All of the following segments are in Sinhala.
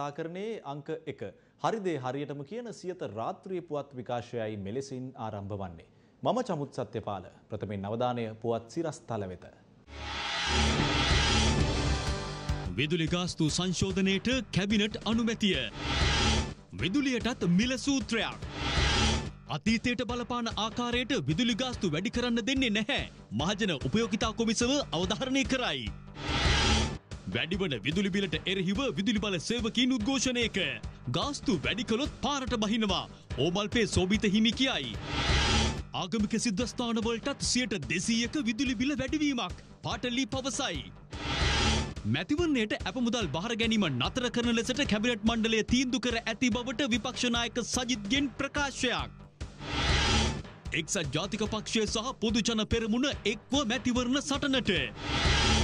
කතා කරන්නේ අංක 1. හරිදේ හරියටම කියන සියත රාත්‍රියේ පුවත් විකාශයයි මෙලෙසින් ආරම්භ වන්නේ. මම චමුත් සත්‍යපාල. ප්‍රථමයෙන් අවධානය පුවත් සිරස්තල වෙත. විදුලි ගාස්තු සංශෝධනයට කැබිනට් අනුමැතිය. විදුලියටත් මිල සූත්‍රයක්. අතීතයට බලපාන ආකාරයට විදුලි ගාස්තු වැඩි කරන්න දෙන්නේ නැහැ. මහජන උපයෝගිතා කොමිසම අවධාරණය කරයි. වැඩිවන විදුලිබිලට එරහිව විදුලිබල සේවකින් උද්ඝෝෂණයක. ගාස්තු වැඩිකළොත් පාරට බහිනවා. ඕමල්පේ සෝභිත හිමි කියයි. ආගමික සිද්ධස්ථානවලටත් සියට දෙසීයක විදුලිබිල වැඩිවීමක් පාටලී පවසයි. මැතිවන්නේට ඇපමුදල් බාර ගැනීම නතර කරන ලෙසට කැබිනට් මණ්ඩලය තීන්දු කර ඇති බවට විපක්ෂනායක සජිත්ගෙන් ප්‍රකාශයක්. එක්සත් ජාතික පක්ෂය සහ පොදුජන පෙරමුණ එක්ව මැතිවරණ සටනට.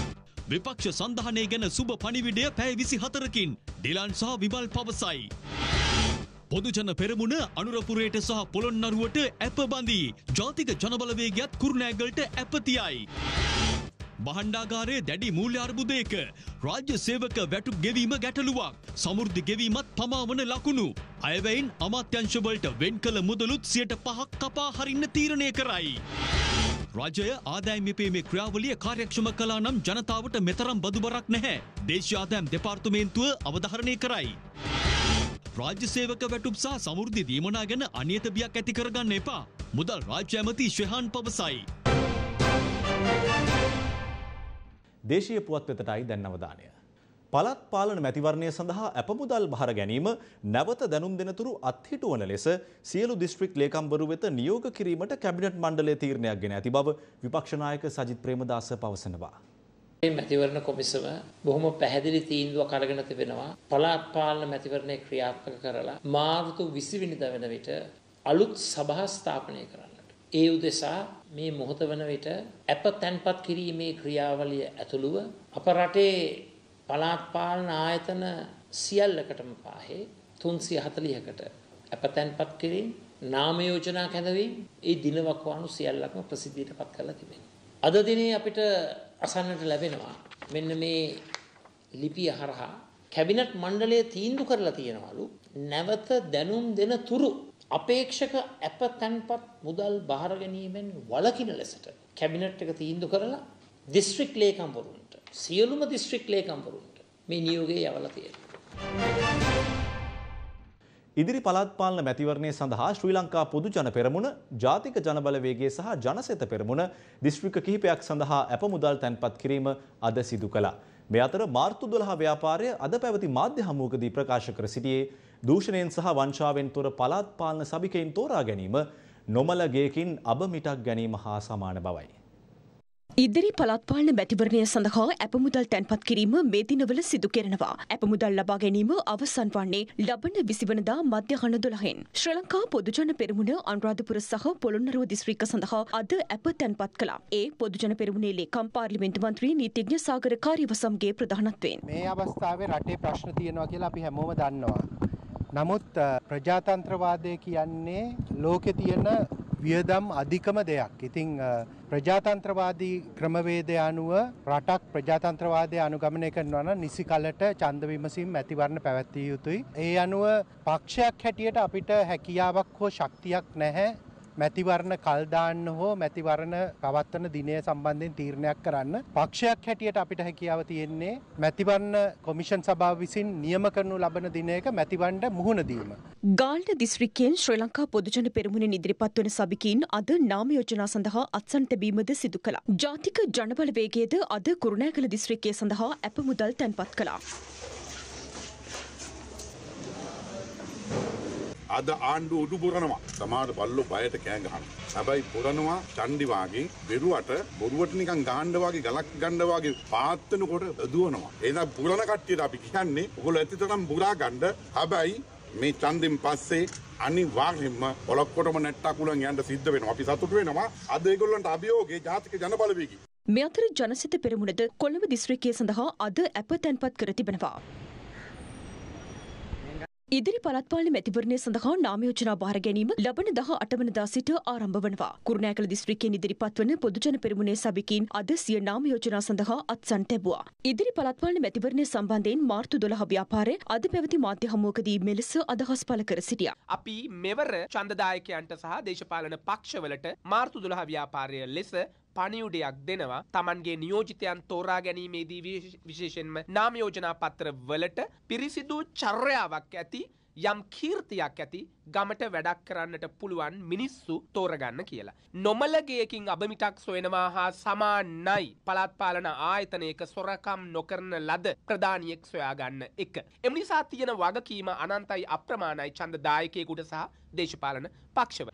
විපක්ෂ සඳහනය ගැන සුබ පනිවිඩය පැය විසි හතරකින් ඩිලන් සහ විමල් පවසයි. පොදුජන පෙරමුණ අනුරපුරයට සහ පොළොන්නරුවට ඇප බඳී. ජාතික ජනබලවේගයක්ත් කුරුණෑගලට ඇපතියයි. බහණ්ඩාගාරය දැඩි මූල්‍ය අර්බුදයක. රාජ්‍ය සේවක වැටුප් ගෙවීම ගැටලුවක්. සමෘද්ධි ගෙවීමත් පමාවන ලකුණු. අයවැයින් අමාත්‍යංශවලට වෙන් කළ මුදලුත් සියට පහක් කපා හරින්න තීරණය කරයි. රජය ආදෑම්මිපීමේ ක්‍රියාවලිය කාර්යක්ෂම කලා නම් ජනතාවට මෙතරම් බදුබරක් නැහැ. දේශ ආදෑම් දෙපාර්තුමේන්තුව අවධහරණය කරයි. රාජ්‍ය සේවක වැටුප් සහ සමෘද්ධි දීමනා ගැන අනියතබියක් ඇති කරගන්න එපා. මුදල් රාජ්‍ය ඇමති ශ්‍රහන් පවසයි. දේශීය පුවත් වෙතටයි දැන් අවධානය. පළත් පාලන මැතිවරණය සඳහා ඇපමුදල් භාර ගැනීම නැවත දැනුම් දෙනතුරු අත්හිටුවන ලෙස සියලු දිස්ත්‍රික් ලේකම්වරු වෙත නියෝග කිරීමට කැබිනට් මණ්ඩලය තීරණයක් ගෙන ඇති බව විපක්ෂනායක සජිත් ප්‍රේමදාස පවසනවා. මේ මැතිවරණ කොමිසම බොහොම පැහැදිලි තීන්දුවක් අරගෙන තිබෙනවා පළාත් පාලන මැතිවරණය ක්‍රියාත්මක කරලා මාර්තු 20 වෙනිදා වෙන විට අලුත් සභා ස්ථාපනය කරන්නට. ඒ උදෙසා මේ මොහොත වන විට අප තැන්පත් කිරීමේ ක්‍රියාවලිය ඇතුළුව අප රටේ පළාත් පාලන ආයතන සියල්ලකටම පාහේ 340කට අපතැන්පත් කිරීම නාම යෝජනා කැඳවීම ඒ දිනවකවානු සියල්ලක්ම ප්‍රසිද්ධියට පත් කරලා තිබෙනවා. අද දිනේ අපිට අසන්නට ලැබෙනවා මෙන්න මේ ලිපිය හරහා කැබිනට් මණ්ඩලය තීන්දු කරලා තියෙනවලු නැවත දැනුම් දෙන තුරු අපේක්ෂක අප තැන්පත් මුදල් බාර ගැනීමෙන් වළකින ලෙසට කැබිනට් එක තීන්දු කරලා දිස්ත්‍රික් ලේකම්වරුන් සියලුම දිස්ත්‍රික් ලේකම්වරුන්ට මේ නියෝගය යවලා තියෙනවා. ඉදිරි පළාත් පාලන මැතිවරණය සඳහා ශ්‍රී ලංකා පොදු ජන පෙරමුණ, ජාතික ජනබලවේගය සහ ජනසිත පෙරමුණ දිස්ත්‍රික්ක කිහිපයක් සඳහා අපමුදල් තැන්පත් කිරීම අද සිදු කළා. මේ අතර මාර්තු 12 ව්‍යාපාරය අද පැවති මාධ්‍ය හමුවකදී ප්‍රකාශ කර සිටියේ දූෂණයෙන් සහ වංශාවෙන් තොර පළාත් පාලන සභිකයින් තෝරා ගැනීම නොමල ගේකින් අබ මිටක් ගැනීම හා සමාන බවයි. ඉදිරි පළත්පාලන බැතිවරණය සඳහා ඇපමුදල් තැන්පත් කිරීම මේ දිනවල සිදු කෙරෙනවා. ඇපමුදල් ලබා ගැනීම අවසන් වන්නේ ලබන 20 වෙනිදා මධ්‍යහන 12න්. ශ්‍රී ලංකා පොදුජන පෙරමුණ අනුරාධපුර සහ පොළොන්නරුව දිස්ත්‍රික්ක සඳහා අද ඇප තැන්පත් කළා. ඒ පොදුජන පෙරමුණේ ලේකම් පාර්ලිමේන්තු මන්ත්‍රී නීතිඥ සාගර කාර්යවසම්ගේ ප්‍රධානත්වයෙන්. මේ අවස්ථාවේ රටේ ප්‍රශ්න තියෙනවා කියලා අපි හැමෝම දන්නවා. නමුත් ප්‍රජාතන්ත්‍රවාදය කියන්නේ ලෝකේ තියෙන වියදම් අධිකම දෙයක්. ඉතිං ප්‍රජාතන්ත්‍රවාදී ක්‍රමවේදය අනුව රටක් ප්‍රජාතන්ත්‍රවාදය අනුගමනය කරනවන නිසි කලට චන්ද විමසීම් ඇතිවරණ පැවැත්විය යුතුයි. ඒ අනුව පක්ෂයක් හැටියට අපිට හැකියාවක් හෝ ශක්තියක් නැහැ මැතිවරණ කල්දාන්න හෝ මැතිවරණ පවත්වන දිනය සම්බන්ධයෙන් තීරණයක් කරන්න පක්ෂයක් හැටියට අපිට හැකියාව තියෙන්නේ මැතිවරණ කොමිෂන් සභාව විසින් නියම කරනු ලබන දිනයක මැතිවන්ඩ මුහුණදීම. ගාල්ට දිස්ත්‍රික්කයෙන් ශ්‍රී ලංකා පොදුජන පෙරමුණ ඉදිරිපත් වන සභිකින් අද නාම යෝජනා සඳහා අත්සන් තැබීමද සිදු කළා. ජාතික ජනබලවේගයේද අද කුරුණෑගල දිස්ත්‍රික්කය සඳහා ඇප මුදල් තැන්පත් කළා. අද ආණ්ඩුව උඩු පුරනවා. සමහර බල්ලෝ බයට කෑ ගහනවා. හැබැයි පුරනවා ඡන්දි වාගේ බෙරුවට බොරුවට නිකන් ගහන්න වාගේ ගලක් ගන්න වාගේ පාත්නකොට දුවනවා. එහෙනම් පුරන කට්ටියට අපි කියන්නේ ඔයගොල්ලෝ ඇත්තටම පුරා ගන්න. හැබැයි මේ ඡන්දෙන් පස්සේ අනිවාර්යෙන්ම ඔලොක්කොටම නැට්ටකුලන් යන්න සිද්ධ වෙනවා. අපි සතුටු වෙනවා. අද ඒගොල්ලන්ට අභියෝගේ ජාතික ජනබලවේගී. මේ අතර ජනසිත පෙරමුණද කොළඹ දිස්ත්‍රික්කය සඳහා අද ඇප තැන්පත් කර තිබෙනවා. ඉදිරි පළත්පාලන මැතිවරණය සඳහා නාමයෝජනා භාර ගැනීම ලබන දහ අටවනදා සිට ආරම්භ වනවා. කුරුණෑකල දිස්ත්‍රික්කයෙන් ඉදිරිපත් වන පොදුජන පෙරමුණේ සභිකින් අද සිය නාමයෝජනා සඳහා අත්සන් තැබුවා. ඉදිරි පළත්පාලන මැතිවරණය සම්බන්ධයෙන් මාර්තු 12 ව්‍යාපාරයේ අද පැවති මාධ්‍ය හමුවකදී මෙලෙස අදහස් පළ කර සිටියා. අපි මෙවර ඡන්දදායකයන්ට සහ දේශපාලන පක්ෂවලට මාර්තු 12 ව්‍යාපාරය ලෙස පණිවුඩයක් දෙනවා තමන්ගේ නියෝජිතයන් තෝරා ගැනීමේදී විශේෂෙන්ම නාමයෝජනා පත්‍ර වලට පිරිසිදු චර්යාවක් ඇති යම් කීර්තියක් ඇති ගමට වැඩක් කරන්නට පුළුවන් මිනිස්සු තෝරගන්න කියලා. නොමලගේකින් අබමිටක් සොයනවා හා සමානයි පළත්පාලන ආයතනයක සොරකම් නොකරන ලද ප්‍රධානියෙක් සොයාගන්න එක. එම නිසා තියෙන වගකීම අනන්තයි අප්‍රමාණයි ඡන්දදායකයෙකුට සහ දේශපාලන පක්ෂව.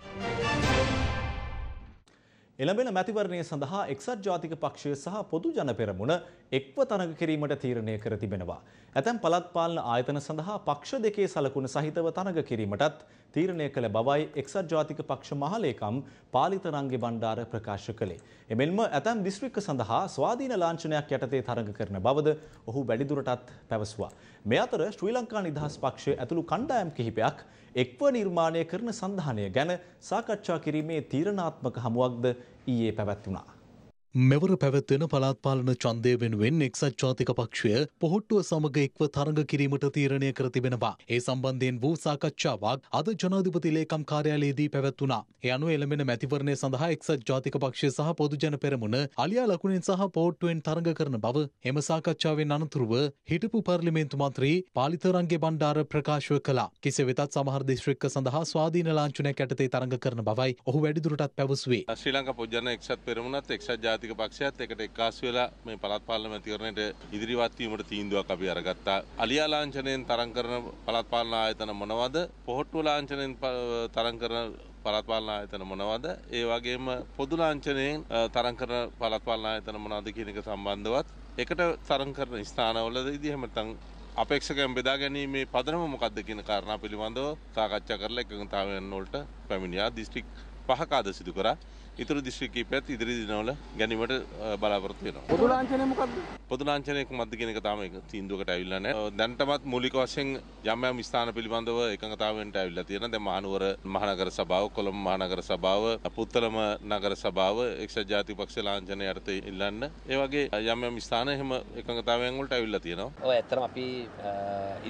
එළඹෙන මැතිවරණය සඳහා එක්සත් ජාතික පක්ෂය සහ පොදු ජන පෙරමුණ එක්ව තරඟ කිරීමට තීරණය කර තිබෙනවා. ඇතැම් පළත් පාලන ආයතන සඳහා පක්ෂ දෙකේ සලකුණ සහිතව තරඟ කිරීමටත් තීරණය කළ බවයි එක්සත් ජාතික පක්ෂ මහලේකම් පාලිතරංගේ බණ්ඩාර ප්‍රකාශ කළේ. එමෙන්ම ඇතැම් දිස්ත්‍රික්ක සඳහා ස්වාධීන ලාංඡනයක් යටතේ තරඟ කරන බවද ඔහු වැඩිදුරටත් පැවසුවා. මේ අතර ශ්‍රී ලංකා නිදහස් පක්ෂය ඇතුළු කණ්ඩායම් කිහිපයක් එක්ව නිර්මාණය කරන සන්ධානය ගැන සාකච්ඡා කිරීමේ තීරණාත්මක හමුවක්ද ඊයේ පැවැත්වුණා. මෙවර පැවැත්වෙන පලාත්පාලන චන්දය වෙනුවෙන් එක්සත් ජාතික පක්ෂය පොහොට්ටුව සමඟ එක්ව තරඟ කිරීමට තීරණය කර තිබෙනවා. ඒ සම්බන්ධයෙන් වූ සාකච්ඡාවක් අද ජනාධිපති ලේකම් කාර්යාලයේදී පැවැත්වුණා. ඒ අනුව එළඹෙන මැතිවරණය සඳහා එක්සත් ජාතික පක්ෂය සහ පොදුජන පෙරමුණ අලියා ලකුණින් සහ පොහොට්ටුවෙන් තරඟ කරන බව එම සාකච්ඡාවෙන් අනතුරුව හිටපු පර්ලිමේන්තු මන්ත්‍රී පාලිතරන්ගේ බණ්ඩාර ප්‍රකාශව කළා. කෙසේ වෙතත් සමහර දිස්ත්‍රික්ක සඳහා ස්වාධීන ලාංඡනයක් යටතේ තරඟ කරන බවයි ඔහු වැඩිදුරටත් පැවසුවේ. ශ්‍රී ලංකා පොදුජන එක්සත් පෙරමුණත් එක්සත් ජාතික ජාතික පක්ෂයත් එකට එක්කාසු වෙලා මේ පළාත් පාලන මැතිවරණයට ඉදිරිපත් වීමට තීන්දුවක් අපි අරගත්තා. අලියා ලාංඡනයෙන් තරඟ කරන පළාත් පාලන ආයතන මොනවද? පොහොට්ටුව ලාංඡනයෙන් තරඟ කරන පළාත් පාලන ආයතන මොනවද? ඒ වගේම පොදු ලාංඡනයෙන් තරඟ කරන පළාත් පාලන ආයතන මොනවද කියන එක සම්බන්ධවත් එකට තරඟ කරන ස්ථානවලදී එහෙම නැත්නම් අපේක්ෂකයන් බෙදා ගැනීමේ පදනම මොකක්ද කියන කාරණා පිළිබඳව සාකච්ඡා කරලා එකඟතාවයන් වලට පැමිණියා දිස්ත්‍රික් පහක අද සිදු කරා ඉතුරු දිස්ත්‍රික්කයේ පැත් ඉදිරි දිනවල ගැනීමට බලාපොරොත්තු වෙනවා. පොදු ලාංඡනය මොකද්ද? පොදු ලාංඡනය කුමක්ද කියන එක තාම ඒක තීන්දුවකට ඇවිල්ලා නැහැ. දැන්ටමත් මූලික වශයෙන් යම් යම් ස්ථාන පිළිබඳව එකඟතාවයන්ට ඇවිල්ලා තියෙනවා. දැන් මහනුවර මහනගර සභාව, කොළඹ මහනගර සභාව, පුත්තලම නගර සභාව එක්සත් ජාතික පක්ෂ ලාංඡනය යටතේ ඉල්ලන්න. ඒ වගේ යම් යම් ස්ථාන එහෙම එකඟතාවයන් වලට ඇවිල්ලා තියෙනවා. ඔය ඇත්තටම අපි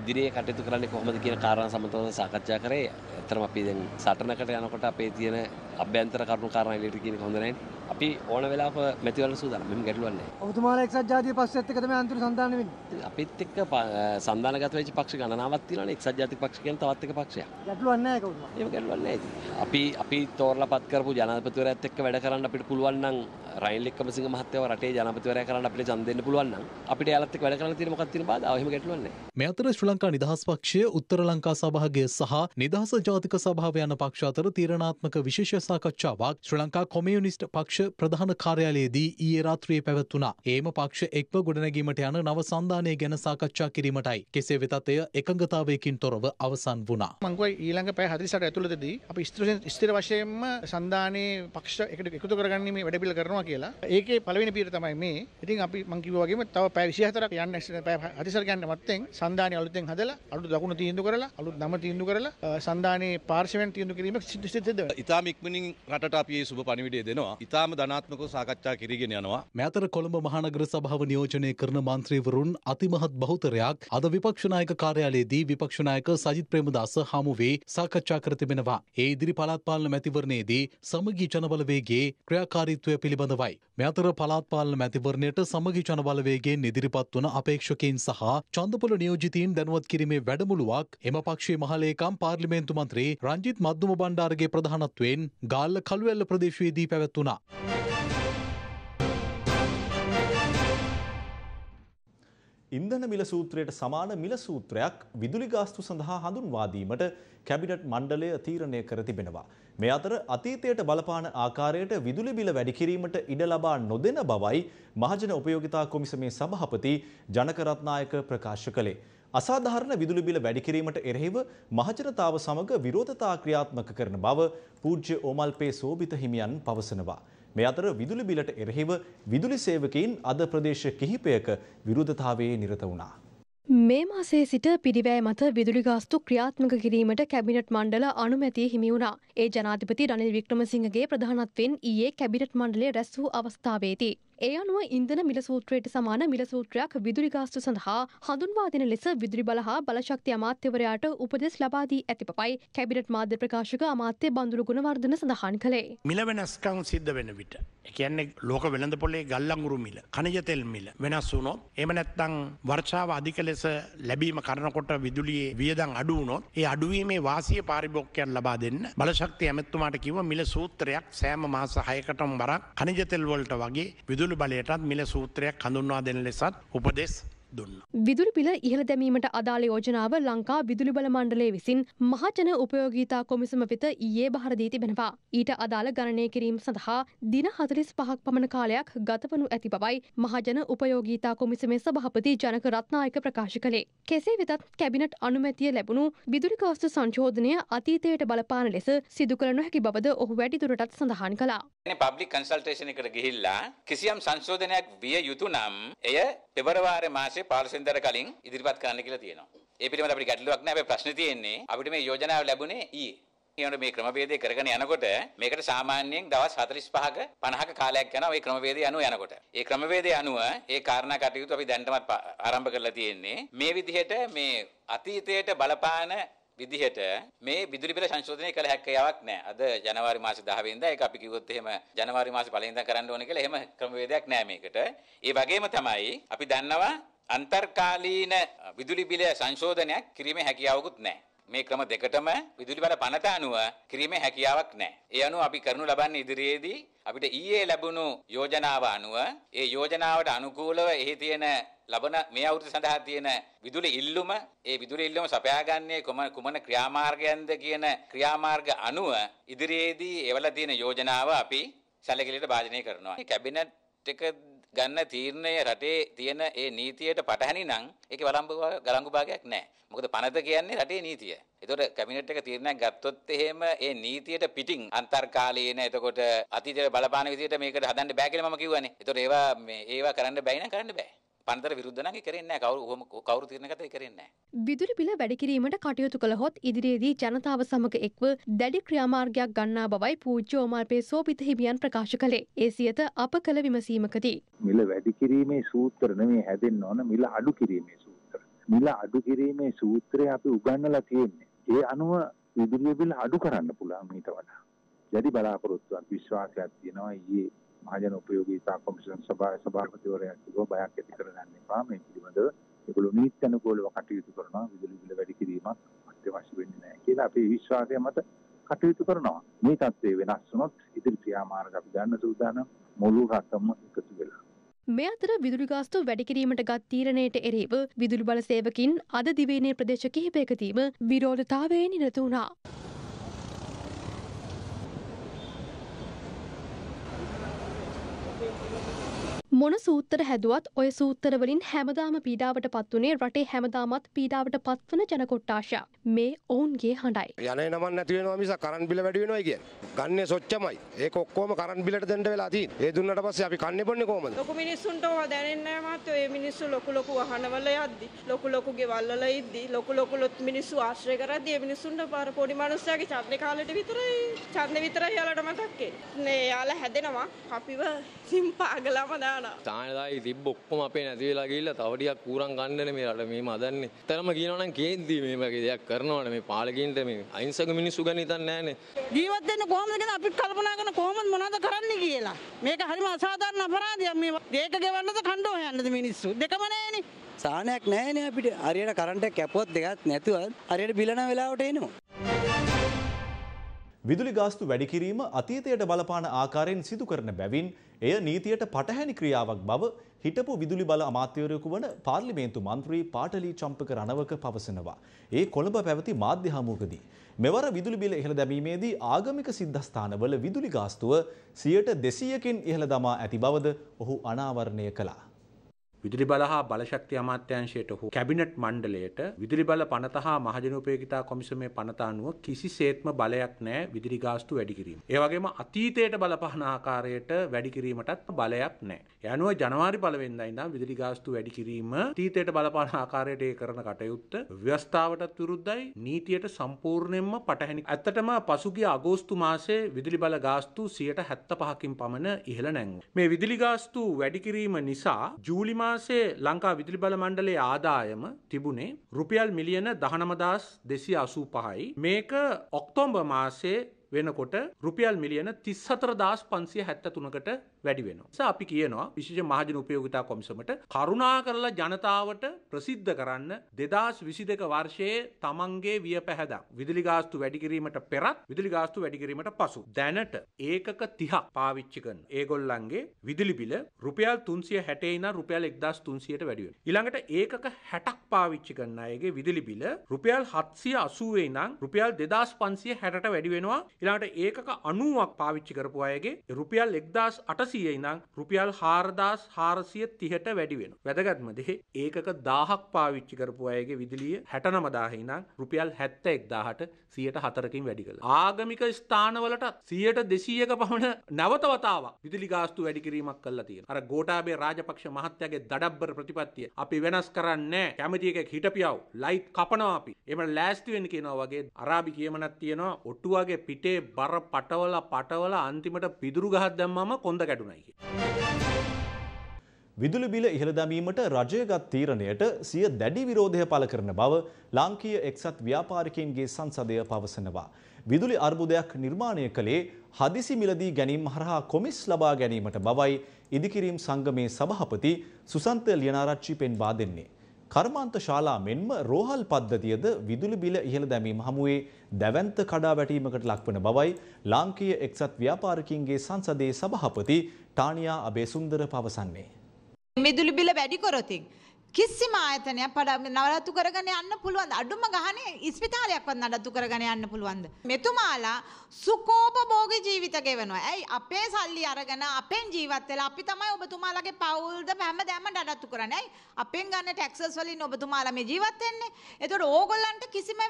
ඉදිරියේ කටයුතු කරන්නේ කොහොමද කියන කාරණා සම්බන්ධව සාකච්ඡා කරේ. ඇත්තටම අපි දැන් සටනකට යනකොට අපේ තියෙන අභ්‍යන්තර කරුණු කාරණා beginnen van de rij. අපි ඕන වෙලාව මැතිවල සූදානම්. මෙහෙම ගැටලුවක් නැහැ. ඔබතුමාලා එක්සත් ජාතික පක්ෂයත් එක්ක තමයි අන්තිම සම්දාන වෙන්නේ. අපිත් එක්ක සම්දානගත වෙච්ච පක්ෂ ගණනාවක් තියෙනවානේ. එක්සත් ජාතික පක්ෂ කියන්නේ තවත් එක පක්ෂයක්. ගැටලුවක් නැහැ ඒක ඔබතුමා. එහෙම ගැටලුවක් නැහැ. අපි අපි තෝරලා පත් කරපු ජනාධිපතිවරයාත් එක්ක වැඩ කරන්න අපිට පුළුවන් නම් රයිල් එක්කමසිංහ මහත්තයව රටේ ජනාධිපතිවරයා කරන්න අපිට ඡන්ද දෙන්න පුළුවන් නම් අපිට එයාලත් එක්ක වැඩ කරන්න තියෙන මොකක්ද තියෙන බාධා. එහෙම ගැටලුවක් නැහැ. මේ අතර ශ්‍රී ලංකා නිදහස් පක්ෂය උත්තර ලංකා සභාවගේ සහ නිදහස් ජාතික සභාව යන පක්ෂ අතර තීරණාත්මක විශේෂ සාකච්ඡාවක් ශ්‍රී ලංකා කොමියුනිස්ට් පක්ෂ පක්ෂ ප්‍රධාන කාර්යාලයේදී ඊයේ රාත්‍රියේ පැවැත්වුණා. ඒම පක්ෂ එක්ව ගොඩනැගීමට යන නව සන්ධානය ගැන සාකච්ඡා කිරීමටයි. කෙසේ වෙතත් එය එකඟතාවයකින් තොරව අවසන් වුණා. මංගුව ඊළඟ පැය 48 ඇතුළතදී අපි ස්ථිර වශයෙන්ම සන්ධානයේ පක්ෂ එකට එකතු කරගන්නේ මේ වැඩපිළිවෙල කරනවා කියලා. ඒකේ පළවෙනි පියවර තමයි මේ. ඉතින් අපි මං කිව්වා වගේම තව පැය 24ක් යන්න පැය 48 යන්න මත්තෙන් සන්ධානය අලුතෙන් හදලා අලුත් දකුණු තීන්දුව කරලා අලුත් නම තීන්දුව කරලා සන්ධානයේ පාර්ශවයෙන් තීන්දුව කිරීමක් සිද්ධ සිද්ධ වෙනවා. ඉතාම ඉක්මනින් රටට අපි මේ සුබ පණිවිඩය දෙනවා. ඉතා ඉතාම ධනාත්මකව සාකච්ඡා කිරීගෙන යනවා. මෑතර කොළඹ මහනගර සභාව නියෝජනය කරන මන්ත්‍රීවරුන් අතිමහත් බහුතරයක් අද විපක්ෂ නායක කාර්යාලයේදී විපක්ෂ නායක සජිත් ප්‍රේමදාස හමු වී සාකච්ඡා කර තිබෙනවා. ඒ ඉදිරි පළාත් පාලන මැතිවරණයේදී සමගී ජනබලවේගයේ ක්‍රියාකාරීත්වය පිළිබඳවයි. මේ අතර පළාත් පාලන මැතිවරණයට සමගි ජනබලවේගයෙන් ඉදිරිපත් වන අපේක්ෂකයින් සහ චන්දපොළ නියෝජිතීන් දැනුවත් කිරීමේ වැඩමුළුවක් එම පක්ෂයේ මහලේකම් පාර්ලිමේන්තු මන්ත්‍රී රංජිත් මද්දුම බණ්ඩාරගේ ප්‍රධානත්වයෙන් ගාල්ල කළුවැල්ල ප්‍රදේශයේදී පැවැත්වුණා. ඉන්ධන මිල සූත්‍රයට සමාන මිල සූත්‍රයක් විදුලි ගාස්තු සඳහා හඳුන්වාදීමට කැබිනට් මණ්ඩලය තීරණය කර තිබෙනවා. මේ අතර අතීතයට බලපාන ආකාරයට විදුලි බිල වැඩි කිරීමට ඉඩ ලබා නොදෙන බවයි මහජන උපයෝගිතා කොමිසමේ සභාපති ජනක රත්නායක ප්‍රකාශ කළේ. අසාධාරණ විදුලි බිල වැඩි කිරීමට එරෙහිව මහජනතාව සමග විරෝධතා ක්‍රියාත්මක කරන බව පූජ්‍ය ඕමල්පේ සෝබිත හිමියන් පවසනවා. මේ අතර විදුලි බිලට එරෙහිව විදුලි සේවකයින් අද ප්‍රදේශ කිහිපයක විරෝධතාවයේ නිරත වුණා. මේ මාසේ සිට පිරිවෑ මත විදුලි ගාස්තු ක්‍රියාත්මක කිරීමට කැබිනට් මණ්ඩල අනුමැතිය හිමිවුණා. ඒ ජනාධිපති රනිල් වික්‍රමසිංහගේ ප්‍රධානත්වෙන් ඊයේ කැබිනට් මණ්ඩලය රැස් වූ අවස්ථාවේදී. ඒ අනුව ඉන්ධන මිල සූත්‍රයට සමාන මිල සූත්‍රයක් විදුලි ගාස්තු සඳහා හඳුන්වා දෙන ලෙස විදුලි බල හා බලශක්ති අමාත්‍යවරයාට උපදෙස් ලබා දී ඇති බවයි කැබිනට් මාධ්‍ය ප්‍රකාශක අමාත්‍ය බඳුරු ගුණවර්ධන සඳහන් කළේ. මිල වෙනස්කම් සිද්ධ වෙන විට කියන්නේ ලෝක වෙළඳ පොලේ ගල්ලංගුරු මිල කනජ තෙල් මිල වෙනස් වුණොත් එහෙම නැත්නම් වර්ෂාව අධික ලෙස ලැබීම කරනකොට විදුලියේ වියදම් අඩු වුණොත් ඒ අඩුවීමේ වාසිය පාරිභෝගිකයන් ලබා දෙන්න බලශක්ති ඇමතුමාට කිව්ව මිල සූත්‍රයක් සෑම මාස 6කටම වරක් කනජ තෙල් වලට වගේ විදුලි විදුලි බලයටත් මිල සූත්‍රයක් හඳුන්වා දෙන ලෙසත් උපදෙස් දුන්න. විදුලි පිල ඉහළ දැමීමට අදාළ යෝජනාව ලංකා විදුලි බල මණ්ඩලය විසින් මහජන උපයෝගීතා කොමිසම වෙත ඊයේ බහරදී තිබෙනවා. ඊට අදාළ ගණනය කිරීම සඳහා දින හතලිස් පහක් පමණ කාලයක් ගතවනු ඇති බවයි මහජන උපයෝගීතා කොමිසමේ සභහපති ජනක රත්නායක ප්‍රකාශ කළේ. කෙසේ වෙතත් කැබිනට් අනුමැතිය ලැබුණු විදුලි කවස්තු සංශෝධනය අතීතයට බලපාන ලෙස සිදු කළ නොහැකි බවද ඔහු වැඩිදුරටත් සඳහන් කළා. පබ්ලික් කන්සල්ටේෂන එකට ගිහිල්ලා කිසියම් සංශෝධනයක් විය යුතු නම් එය පෙබරවාරි මාසේ 15 වෙනිදාට කලින් ඉදිරිපත් කරන්න කියලා තියෙනවා. ඒ පිළිබඳ අපිට ගැටලුවක් නැහැ. අපේ ප්‍රශ්නේ තියෙන්නේ අපිට මේ යෝජනාව ලැබුණේ ඊයේ. ඊයොන මේ ක්‍රමවේදය කරගෙන යනකොට මේකට සාමාන්‍යයෙන් දවස් 45ක 50ක කාලයක් යනවා මේ ක්‍රමවේදය අනුව යනකොට. ඒ ක්‍රමවේදය අනුව ඒ කාරණා කටයුතු අපි දැන්ටමත් ආරම්භ කරලා තියෙන්නේ. මේ විදිහට මේ අතීතයට බලපාන විදිහට මේ විදුලි බිල සංශෝධනය කළ හැකියාවක් නැහැ. අද ජනවාරි මාසේ 10 වෙනිදා ඒක අපි කිව්වොත් එහෙම ජනවාරි මාසේ පළවෙනිදා කරන්න ඕනේ කියලා එහෙම ක්‍රමවේදයක් නැහැ මේකට. ඒ වගේම තමයි අපි දන්නවා අන්තර්කාලීන විදුලි බිල සංශෝධනයක් කිරීමේ හැකියාවකුත් නැහැ. මේ ක්‍රම දෙකටම විදුලි බල පනත අනුව කිරීමේ හැකියාවක් නැහැ. ඒ අනුව අපි කරනු ලබන්නේ ඉදිරියේදී අපිට ඊයේ ලැබුණු යෝජනාව අනුව ඒ යෝජනාවට අනුකූලව එහි තියෙන ලබන මේ අවුරුද්ද සඳහා තියෙන විදුලි ඉල්ලුම ඒ විදුලි ඉල්ලුම සපයාගන්නේ කොම කුමන ක්‍රියාමාර්ගයන්ද කියන ක්‍රියාමාර්ග අනුව ඉදිරියේදී එවලා තියෙන යෝජනාව අපි සැලකිලිට භාජනය කරනවා. කැබිනට් එකද ගන්න තීරණය රටේ තියෙන ඒ නීතියට පටහැනි නම් ඒකේ වළංගු ගලංගු භාගයක් නැහැ. මොකද පනත කියන්නේ රටේ නීතිය. ඒතකොට කැබිනට් එක තීරණයක් ගත්තොත් එහෙම ඒ නීතියට පිටින් අන්තර්කාලීන එතකොට අතීතයේ බලපාන විදිහට මේකට හදන්න බෑ කියලා මම කිව්වනේ. ඒතකොට ඒවා මේ ඒවා කරන්න බැයි නම් කරන්න බෑ. පන්තර විරුද්ධ නම් කරන්නේ නැහැ කවුරු කවුරු තීරණ ගත කරන්නේ නැහැ විදුලි බිල වැඩි කිරීමට කටයුතු කළහොත් ඉදිරියේදී ජනතාව සමග එක්ව දැඩි ක්‍රියාමාර්ගයක් ගන්නා බවයි පූජ්‍ය ඕමාල්පේ සෝපිත හිමියන් ප්‍රකාශ කළේ ඒ සියත අප කළ විමසීමකදී මිල වැඩි කිරීමේ සූත්‍ර නෙමෙයි හැදෙන්න ඕන මිල අඩු කිරීමේ සූත්‍ර මිල අඩු කිරීමේ සූත්‍රය අපි උගන්වලා තියෙන්නේ ඒ අනුව විදුලිය බිල අඩු කරන්න පුළුවන් හිතවලා. වැඩි බලාපොරොත්තුවක් විශ්වාසයක් තියෙනවා ඊයේ මහජන උපයෝගීතා කොමිෂන් සභාවේ සභාපතිවරයාට බයක් ඇති කරගන්න එපා මේ පිළිබඳව ඒගොල්ලෝ නීති අනුකූලව කටයුතු කරනවා විදුලි බිල වැඩි කිරීමක් අත්‍යවශ්‍ය වෙන්නේ නැහැ කියලා අපේ විශ්වාසය මත කටයුතු කරනවා මේ தත්ත්වය වෙනස් වුණොත් ඉදිරි ක්‍රියාමාර්ග අපි ගන්න සූදානම් මුළු රටම එකතු වෙලා මේ අතර විදුලි ගාස්තු වැඩිකිරීමට ගත් තීරණයට එරෙහිව විදුලි බල සේවකින් අද දිවයිනේ ප්‍රදේශ කිහිපයකදීම විරෝධතාවයේ නිරත වුණා. මොන සූත්තර හැදුවත් ඔය සූත්තරවලින් හැමදාම පීඩාවට පත්වනේ රටේ හැමදාමත් පීඩාවට පත්වන ජනකොට්ටාශා. මේ ඔවුන්ගේ හඬයි. යන නමන් නැතිවෙනවා මිස කරන් බිල වැඩි වෙනවා කිය. ගන්නේ සොච්චමයි. ඒක ඔක්කොම කරන් බිලට දෙන්න වෙලා තියෙන. ඒ දුන්නට පස්සේ අපි කන්නේ බොන්නේ කොහමද? ලොකු මිනිස්සුන්ට ඕවා දැනෙන්නේ නැහැ මාත්. ඔය මිනිස්සු ලොකු ලොකු වහනවල යද්දි, ලොකු ලොකු ගෙවල් වල ඉද්දි, ලොකු ලොකු මිනිස්සු ආශ්‍රය කරද්දි ඒ මිනිස්සුන්ට පාර පොඩි මිනිස්සයාගේ ඡන්දේ කාලෙට විතරයි, ඡන්දේ විතරයි යාලට මතක් වෙන්නේ. නේ යාලා හැදෙනවා. අපිව සිම්පාගලම දාන වඩා තානදායි තිබ්බ ඔක්කොම අපේ නැති වෙලා ගිහිල්ලා තව ටිකක් ඌරන් ගන්නනේ මේ රට මේ මදන්නේ. තරම කියනවා නම් කේන්ති මේ වගේ දෙයක් කරනවනේ මේ පාලකින්ට මේ අහිංසක මිනිස්සු ගැන හිතන්නේ නැහනේ. ජීවත් වෙන්න කොහොමද කියලා අපිත් කල්පනා කරන කොහොමද මොනවද කරන්නේ කියලා. මේක හරිම අසාධාරණ අපරාධයක් මේ. දෙයක ගෙවන්නද කණ්ඩෝ හොයන්නද මිනිස්සු. දෙකම නැහනේ. සානයක් නැහැනේ අපිට. හරියට කරන්ට් එක කැපුවත් දෙකක් නැතුවත් හරියට බිලන වෙලාවට එනවා. විදුලි ගාස්තු වැඩි කිරීම අතීතයට බලපාන ආකාරයෙන් සිදු කරන බැවින් එය නීතියට පටහැනි ක්‍රියාවක් බව හිටපු විදුලි බල අමාත්‍යවරයෙකු වන පාර්ලිමේන්තු මන්ත්‍රී පාටලී චම්පක රණවක පවසනවා. ඒ කොළඹ පැවති මාධ්‍ය හමුවකදී. මෙවර විදුලි බිල ඉහළ දැමීමේදී ආගමික සිද්ධස්ථානවල විදුලි ගාස්තුව සියයට දෙසීයකින් ඉහළ දමා ඇති බවද ඔහු අනාවරණය කළා. විදුලි බල හා බලශක්ති අමාත්‍යංශයට හෝ කැබිනට් මණ්ඩලයට විදුලි බල පනත හා මහජනෝපයෝගිතා කොමිසමේ පනත අනුව කිසිසේත්ම බලයක් නැහැ විදුලි ගාස්තු වැඩි කිරීම. ඒ වගේම අතීතයට බලපහන ආකාරයට වැඩි කිරීමටත් බලයක් නැහැ. ඒ අනුව ජනවාරි 1 වෙනිදා ඉඳන් විදුලි ගාස්තු වැඩි කිරීම අතීතයට බලපහන ආකාරයට ඒ කරන කටයුත්ත ව්‍යවස්ථාවටත් විරුද්ධයි නීතියට සම්පූර්ණයෙන්ම පටහැනි. ඇත්තටම පසුගිය අගෝස්තු මාසයේ විදුලි බල ගාස්තු 75කින් පමණ ඉහළ නැංගුවා. මේ විදුලි ගාස්තු වැඩි කිරීම නිසා ජූලි මාසේ ලංකා විදුලි බල මණ්ඩලේ ආදායම තිබුණේ රුපියල් මිලියන දහනමදස් දෙසි අසූ පහයි. මේක ඔක්තෝම්බ මාසේ වෙනකොට රුපියල් මිලියන තිස්හතර දස් පන්සිය හැත්ත තුනකට වැඩි වෙනවා. අපි කියනවා විශෂ මහජන උපයෝගතා කොමිසමට කරුණා කරලා ජනතාවට ප්‍රසිද්ධ කරන්න දෙදස් විසි දෙක වර්ෂයේ තමන්ගේ විය පැහැද. විදිලිගාස්තු වැඩිකිරීමට පෙරත් විදිලිගාස්තු වැඩිකිරීමට පසු. දැනට ඒකක තිහා පාවිච්චිකන් ඒගොල්ලන්ගේ විදිලිබිල රුපියල් තුන්සිය හැටේන රුපියල් එක්දස් තුන්සියට වැඩිය. ඉළඟට ඒකක හැටක් පාවිච්චි කන්න අයගේ විදිලිබිල රුපියල් හත්සිය අසුවේ නම් රුපියල් දෙදස් පන්සිය හැට වැඩිවෙනවා ඉළඟට ඒකක අනුවක් පාවිච්චි කරපු අයගේ රුපියල් එක්දස් අටසිය ඉනම් රුපියල් හාරදාස් හාරසිය තිහට වැඩිවෙන. වැදගත්මදේ ඒකක දා දාහක් පාවිච්චි කරපු අයගේ විදිලිය හැටනමදාහිනම් රුපියල් හැත්ත එක්දාහට සියට හතරකින් වැඩි කළ. ආගමික ස්ථානවලටත් සියට දෙසීයක පමණ නැවතවතාව විදිලි ගාස්තු වැඩිකිරීමක් කල්ලා තියෙන අර ගෝටාබේ රාජපක්ෂ මහත්තයගේ දඩබ්බර ප්‍රතිපත්තිය අපි වෙනස් කරන්නේ කැමති එකෙක් හිටපියව් ලයිට් කපනවා අපි එම ලෑස්තිවෙන් කියනවා වගේ අරාබි කියමනක් තියෙනවා ඔට්ටුවගේ පිටේ බර පටවල පටවල අන්තිමට පිදුරු ගහත් දැම්මම කොඳ ගැටුනයි. විදුලි බිල ඉහළ දැමීමට රජය ගත් තීරණයට සිය දැඩි විරෝධය පළ කරන බව ලාංකීය එක්සත් ව්‍යාපාරිකයන්ගේ සංසදය පවසනවා. විදුලි අර්බුදයක් නිර්මාණය කළේ හදිසි මිලදී ගැනීම හරහා කොමිස් ලබා ගැනීමට බවයි ඉදිකිරීම් සංගමේ සභහපති සුසන්ත ලියනාරච්චි පෙන්වා දෙන්නේ. කර්මාන්ත ශාලා මෙන්ම රෝහල් පද්ධතියද විදුලි බිල ඉහළ දැමීම හමුවේ දැවන්ත කඩා වැටීමකට ලක්වන බවයි ලාංකීය එක්සත් ව්‍යාපාරිකයන්ගේ සංසදයේ සභහපති ටානියා අබේසුන්දර පවසන්නේ. මිදුලු බිල වැඩි කරොතින්. කිසිම ආයතනයක් පඩ නවරතු කරගෙන යන්න පුළුවන්ද අඩුම ගහනේ ඉස්පිතාලයක්වත් නඩත්තු කරගෙන යන්න පුළුවන්ද මෙතුමාලා සුකෝපභෝගී ජීවිත ගෙවනවා ඇයි අපේ සල්ලි අරගෙන අපෙන් ජීවත් වෙලා අපි තමයි ඔබතුමාලගේ පවුල්ද හැමදාම නඩත්තු කරන්නේ ඇයි අපෙන් ගන්න ටැක්සස් වලින් ඔබතුමාලා මේ ජීවත් වෙන්නේ එතකොට ඕගොල්ලන්ට කිසිම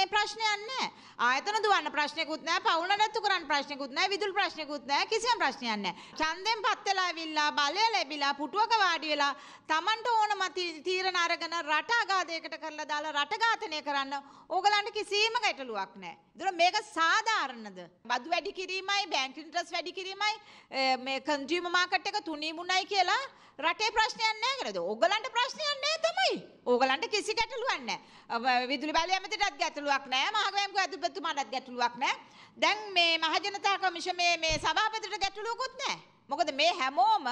මේ ප්‍රශ්නයක් නැහැ ආයතන දුවන්න ප්‍රශ්නයක්වත් නැහැ පවුල් නඩත්තු කරන්න ප්‍රශ්නයක්වත් නැහැ විදුලි ප්‍රශ්නයක්වත් නැහැ කිසිම ප්‍රශ්නයක් නැහැ ඡන්දෙන් පත් වෙලා ඇවිල්ලා බලය ලැබිලා පුටුවක වාඩි වෙලා Tamanට ඕන මතින් තීරණ අරගෙන රට අගාධයකට කරලා දාලා රට ඝාතනය කරන්න ඕගලන්ට කිසිම ගැටලුවක් නැහැ. ඒතර මේක සාධාරණද? බදු වැඩි කිරීමයි බැංක් ඉන්ට්‍රස් වැඩි කිරීමයි මේ කන්සියුමර් මාකට් එක තුනීමුණයි කියලා රටේ ප්‍රශ්නයක් නැහැ කියලාද? ඕගලන්ට ප්‍රශ්නයක් නැහැ තමයි. ඕගලන්ට කිසි ගැටලුවක් නැහැ. විදුලි බලය ඇමතිටත් ගැටලුවක් නැහැ. මහගෑම්කෝ අධිපතිතුමාටත් ගැටලුවක් නැහැ. දැන් මේ මහජනතා කොමිෂමේ මේ සභාපතිට ගැටලුවකුත් නැහැ. මොකද මේ හැමෝම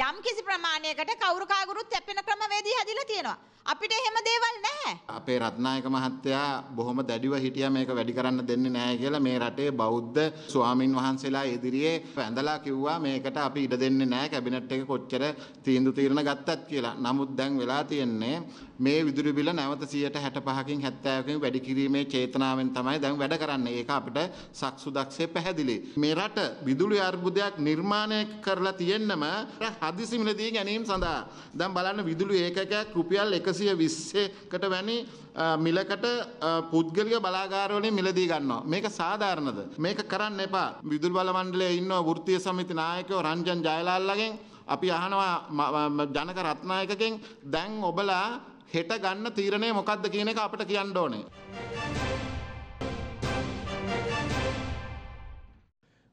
යම් කිසි ප්‍රමාණයකට කවුරු කාගුරුත් යැපෙන ක්‍රමවේදී හැදිලා තියෙනවා. අපිට එහෙම දේවල් නැහැ. අපේ රත්නායක මහත්තයා බොහොම දැඩිව හිටියා මේක වැඩි කරන්න දෙන්නේ නැහැ කියලා මේ රටේ බෞද්ධ ස්වාමින් වහන්සේලා ඉදිරියේ වැඳලා කිව්වා මේකට අපි ඉඩ දෙන්නේ නැහැ කැබිනට් එක කොච්චර තීන්දුව තීරණ ගත්තත් කියලා. නමුත් දැන් වෙලා තියෙන්නේ මේ විදුලි බිල නැවත 165කින් 70කින් වැඩි කිරීමේ චේතනාවෙන් තමයි දැන් වැඩ කරන්නේ. ඒක අපිට සක්සුදක්ෂේ පැහැදිලි. මේ රට විදුලි අර්බුදයක් නිර්මාණය කරලා තියෙන්නම හදිසි මිලදී ගැනීම සඳහා. දැන් බලන්න විදුලි ඒකකයක් රුපියල් 120කට වැනි මිලකට පුද්ගලික බලාගාරවලින් මිලදී ගන්නවා. මේක සාධාරණද? මේක කරන්න එපා. විදුලි බල මණ්ඩලයේ ඉන්න වෘත්තීය සමිති නායකයෝ රංජන් ජයලාල්ලාගෙන් අපි අහනවා ජනක රත්නායකගෙන් දැන් ඔබලා හෙට ගන්න තීරණය මොකක්ද කියන එක අපට කියන්න ඕනේ.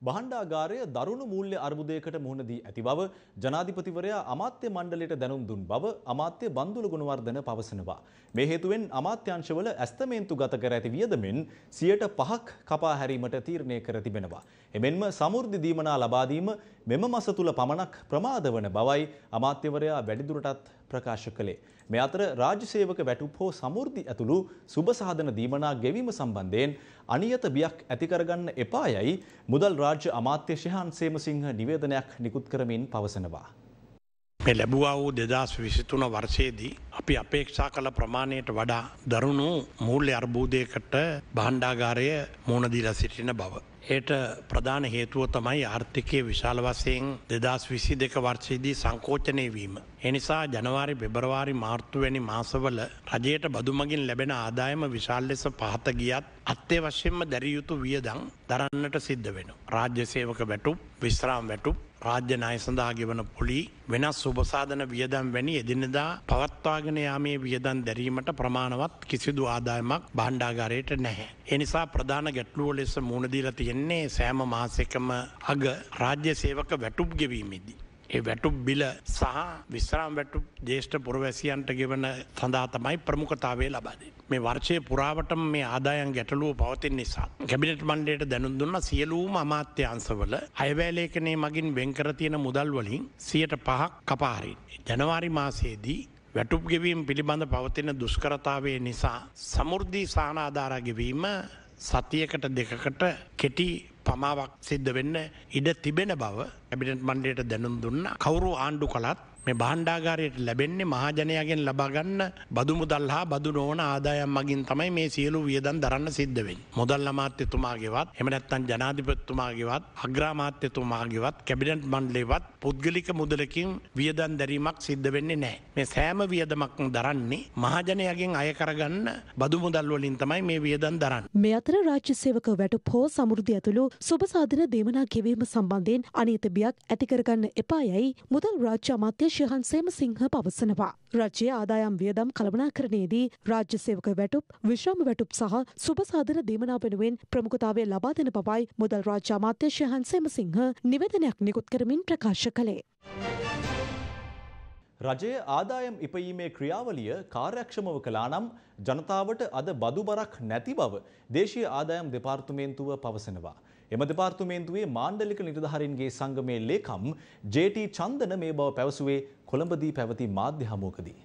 බහණ්ඩාගාරය දරුණු මූල්‍ය අර්බුදයකට මුහුණ දී ඇති බව ජනාධිපතිවරයා අමාත්‍ය මණ්ඩලයට දැනුම් දුන් බව අමාත්‍ය බන්දුල ගුණවර්ධන පවසනවා. මේ හේතුවෙන් අමාත්‍යංශවල ඇස්තමේන්තු ගත කර ඇති වියදමෙන් සියයට පහක් කපා හැරීමට තීරණය කර තිබෙනවා. එමෙන්ම සමෘද්ධි දීමනා ලබා දීම මෙම මස තුල පමණක් ප්‍රමාද වන බවයි අමාත්‍යවරයා වැඩිදුරටත් ප්‍රකාශ කළේ. මේ අතර රාජ්‍ය සේවක වැටුප් හෝ සමෘද්ධි ඇතුළු සුබ සාධන දීමනා ගෙවීම සම්බන්ධයෙන් අනියත බියක් ඇති කරගන්න එපා යයි මුදල් රාජ්‍ය අමාත්‍ය ශිහාන් සේමසිංහ නිවේදනයක් නිකුත් කරමින් පවසනවා. මේ ලැබුවා වූ දෙදස් විසිතුන වර්ෂයේදී අපි අපේක්ෂා කළ ප්‍රමාණයට වඩා දරුණු මූල්‍ය අර්බූදයකට බාණ්ඩාගාරය මුණදීලා සිටින බව. ඒට ප්‍රධාන හේතුව තමයි ආර්ථිකය විශාල වසයෙන් දෙදස් විසි දෙක වර්ෂයේදී සංකෝචනය වීම. එනිසා ජනවාරි පෙබරවාරි මාර්තුවැනි මාසවල රජයට බදුමගින් ලැබෙන ආදායම විශාල් ලෙස පහත ගියත් අත්තේ වශයෙන්ම දැරියයුතු වියදං දරන්නට සිද්ධ වෙන. රාජ්‍ය සේවක වැටුප් විශ්‍රාම් වැටුප් රාජ්‍ය ණය සඳහා ගෙවන පොලි වෙනස් සුබසාධන වියදම් වැනි එදිනදා පවත්වාගෙන යාමේ වියදම් දැරීමට ප්‍රමාණවත් කිසිදු ආදායමක් බණ්ඩාගාරයට නැහැ. එනිසා ප්‍රධාන ගැටලුව ලෙස මුණදීලා තියෙන්නේ සෑම මාසකම අග රාජ්‍ය සේවක වැටුප් ගෙවීමේදී. ඒ වැටුප් බිල සහ විස්රාම් වැටුප් ජේෂ්ඨ පුරවැසියන්ට ගෙවන සඳහා තමයි ප්‍රමුඛතාවේ ලබාදේ. මේ වර්ෂය පුරාවටම මේ ආදායන් ගැටලුව පවතින් නිසා. කැබිනට් මණ්ඩයට දැනුම් දුන්න සියලූම අමාත්‍යංශවල අයවැලේකනේ මගින් වෙන්කර තියෙන මුදල් වලින් සියයට පහක් කපාහරින්. ජනවාරි මාසයේදී වැටුප් ගෙවීම් පිළිබඳ පවතින දුෂ්කරතාවේ නිසා සමෘද්ධී සානාධාරගෙවීම සතියකට දෙකකට කෙටි පමාවක් සිද්ධ වෙන්න ඉඩ තිබෙන බව ඇබිට මණ්ඩයට දැනුම් දුන්න කවුරු ආණ්ඩු කළත් මේ බාණ්ඩාගාරයට ලැබෙන්නේ මහජනයගෙන් ලබාගන්න බදු මුදල් හා බදු නෝන ආදායම් මගින් තමයි මේ සියලු වියදන් දරන්න සිද්ධවෙන්. මුදල් අමාත්‍යතුමාගේවත් එමනැත්තන් ජනාධිපත්තුමාගේවත් අග්‍රාමාත්‍යතුමාගේවත් කැබිනට් මණ්ඩලේවත් පුද්ගලික මුදලකින් වියදන් දැරීමක් සිද්ධ වෙන්නේ නෑ. මේ සෑම වියදමක් දරන්නේ මහජනයගෙන් අයකරගන්න බදු මුදල්වලින් තමයි මේ වියදන් දරන්න. මේ අතර රාජ්‍ය සේවක වැට පෝ සමෘධි ඇතුළු සුබසාධන දේමනා ගෙවීම සම්බන්ධයෙන් අනීතබියක් ඇතිකරගන්න එපායයි මුදල් රාජ්‍ය අමාත්‍ය ශිහන් සේමසිංහ පවසනවා. රජයේ ආදායම් වියදම් කළමනාකරණයේදී රාජ්‍ය සේවක වැටුප් විශ්‍රම වැටුප් සහ සුබසාධන දීමනා වෙනුවෙන් ප්‍රමුඛතාවය ලබා දෙන බවයි මුදල් රාජ්‍ය අමාත්‍ය ශිහන් සේමසිංහ නිවේදනයක් නිකුත් කරමින් ප්‍රකාශ කළේ. රජයේ ආදායම් ඉපයීමේ ක්‍රියාවලිය කාර්යක්ෂමව කළා නම් ජනතාවට අද බදු බරක් නැති බව දේශීය ආදායම් දෙපාර්තමේන්තුව පවසනවා. එම දෙපාර්තමේන්තුවේ මාණ්ඩලික නිලධාරීන්ගේ සංගමේ ලේකම් ජේ.ටී. චන්දන මේ බව පැවසුවේ කොළඹදී පැවති මාධ්‍ය හමුවකදී.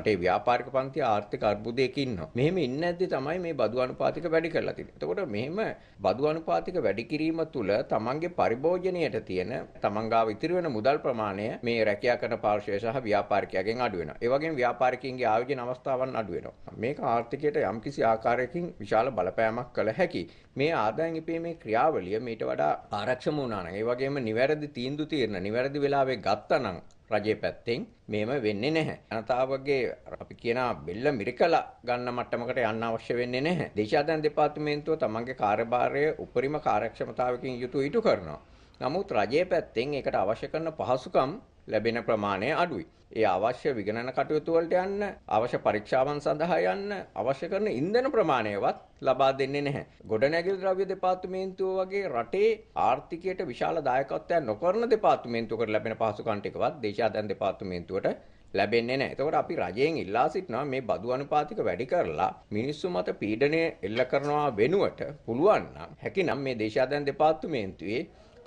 රටේ ව්‍යාපාරික පන්ති ආර්ථික අර්බුදයක ඉන්නවා. මෙහෙම ඉන්නේ නැද්ද තමයි මේ බදු අනුපාතික වැඩි කරලා තියෙන්නේ. එතකොට මෙහෙම බදු අනුපාතික වැඩි කිරීම තුළ තමන්ගේ පරිභෝජනයට තියෙන තමන් ගාව ඉතිරි වෙන මුදල් ප්‍රමාණය මේ රැකියා කරන පාර්ශ්වය සහ ව්‍යාපාරිකයන්ගෙන් අඩු වෙනවා. ඒ වගේම ව්‍යාපාරිකයන්ගේ ආයෝජන අවස්ථාවන් අඩු වෙනවා. මේක ආර්ථිකයට යම්කිසි ආකාරයකින් විශාල බලපෑමක් කළ හැකි. මේ ආදායම් ඉපීමේ ක්‍රියාවලිය මීට වඩා ආරක්ෂම වුණා නම් ඒ වගේම නිවැරදි තීන්දුව తీරන නිවැරදි වෙලාවේ ගත්තා නම් රජයේ පැත්තෙන් මේම වෙන්නේ නැහැ. ජනතාවගේ අපි කියන බෙල්ල මිරිකලා ගන්න මට්ටමකට යන්න අවශ්‍ය වෙන්නේ නැහැ. දේශාධන දෙපාර්තමේන්තුව තමන්ගේ කාර්යභාරය උපරිම කාර්යක්ෂමතාවකින් යුතුව ඉටු කරනවා. නමුත් රජයේ පැත්තෙන් ඒකට අවශ්‍ය කරන පහසුකම් ලැබෙන ප්‍රමාණය අඩුයි. ඒ අවශ්‍ය විගණන කටයුතු වලට යන්න, අවශ්‍ය පරීක්ෂාවන් සඳහා යන්න අවශ්‍ය කරන ඉන්ධන ප්‍රමාණයවත් ලබා දෙන්නේ නැහැ. ගොඩනැගිලි ද්‍රව්‍ය දෙපාර්තමේන්තුව වගේ රටේ ආර්ථිකයට විශාල දායකත්වයක් නොකරන දෙපාර්තමේන්තුවකට ලැබෙන පහසුකම් ටිකවත් දේශාධන දෙපාර්තමේන්තුවට ලැබෙන්නේ නැහැ. ඒතකොට අපි රජයෙන් ඉල්ලා සිටිනවා මේ බදු අනුපාතික වැඩි කරලා මිනිස්සු මත පීඩනය එල්ල කරනවා වෙනුවට පුළුවන් නම් හැකිනම් මේ දේශාධන දෙපාර්තමේන්තුවේ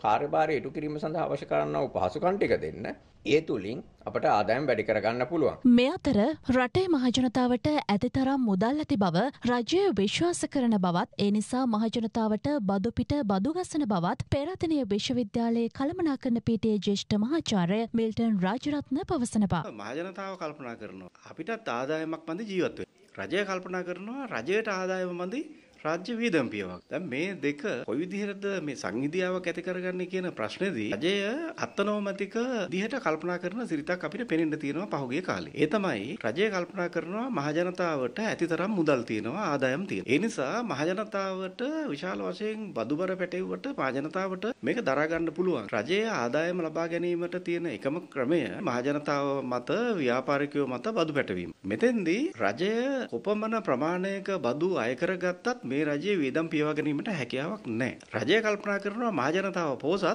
කාර්යභාරය ඉටු කිරීම සඳහා අවශ්‍ය කරන්නා වූ පහසුකම් ටික දෙන්න. ඒ තුලින් අපට ආදායම් වැඩි කරගන්න පුළුවන්. මේ අතර රටේ මහජනතාවට ඇතිතරම් මුදල් ඇති බව රජය විශ්වාස කරන බවත් ඒ නිසා මහජනතාවට බදු පිට බදු ගසන බවත් පෙරතනිය විශ්වවිද්‍යාලයේ කළමනාකරන පීඨයේ ජ්‍යෙෂ්ඨ මහාචාර්ය මිල්ටන් රාජරත්න පවසනවා. මහජනතාව කල්පනා කරනවා අපිටත් ආදායමක් මැද ජීවත් වෙන්න. රජය කල්පනා කරනවා රජයට ආදායම මැද රාජ්‍ය වියදම් පියමක්. දැන් මේ දෙක කොයි විදිහටද මේ සංහිඳියාවක් ඇති කරගන්නේ කියන ප්‍රශ්නේදී රජය අත්නෝමතික දිහට කල්පනා කරන සිරිතක් අපිට පෙනෙන්න තියෙනවා පහුගිය කාලේ. ඒ තමයි රජය කල්පනා කරනවා මහජනතාවට ඇතිතරම් මුදල් තියෙනවා ආදායම් තියෙනවා. ඒ නිසා මහජනතාවට විශාල වශයෙන් බදුබර පැටවුවට මහජනතාවට මේක දරා ගන්න පුළුවන්. රජයේ ආදායම ලබා ගැනීමට තියෙන එකම ක්‍රමය මහජනතාව මත ව්‍යාපාරිකයෝ මත බදු පැටවීම. මෙතෙන්දී රජය කොපමණ ප්‍රමාණයක බදු අය කරගත්තත් මේ රජයේ වේදම් පියවා ගැනීමට හැකියාවක් නැහැ. රජය කල්පනා කරනවා මහජනතාව පෝසත්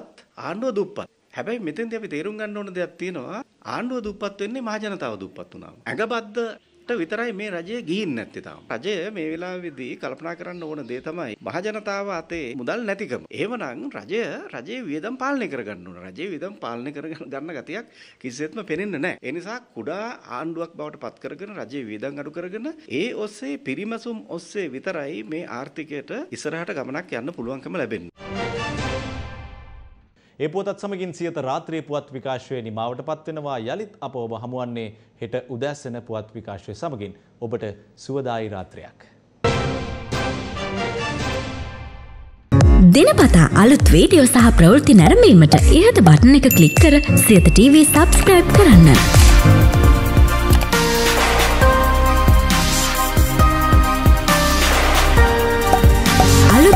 ආණ්ඩුව දුප්පත්. හැබැයි මෙතෙන්දී අපි තේරුම් ගන්න ඕන දෙයක් තියෙනවා ආණ්ඩුව දුප්පත් වෙන්නේ මහජනතාව දුප්පත් වුණාම. ඇඟබද්ද විතරයි මේ රජය ගිහින් නැත්තේ තාම. රජය මේ වෙලාවේදී කල්පනා කරන්න ඕන දේ තමයි මහජනතාව අතේ මුදල් නැතිකම. එහෙමනම් රජය රජයේ වියදම් පාලනය කරගන්න ඕන. රජයේ වියදම් පාලනය කරගන්න ගතියක් කිසිසේත්ම පෙනෙන්නේ නැහැ. ඒ නිසා කුඩා ආණ්ඩුවක් බවට පත් කරගෙන රජයේ වියදම් අඩු කරගෙන ඒ ඔස්සේ පිරිමසුම් ඔස්සේ විතරයි මේ ආර්ථිකයට ඉස්සරහට ගමනක් යන්න පුළුවන්කම ලැබෙන්නේ. ඒ පුවතත් සමගින් සියත රාත්‍රියේ පුවත් විකාශය නිමාවට පත්වෙනවා යළිත් අප ඔබ හමුවන්නේ හෙට උදැසන පුවත් විකාශය සමගින් ඔබට සුවදායි රාත්‍රයක්. දිනපතා අලුත් වීඩියෝ සහ ප්‍රවෘති නැරඹීමට ඉහත බටන එක ක්ලික් කර සියත TV සබස්ක්‍රයිබ් කරන්න.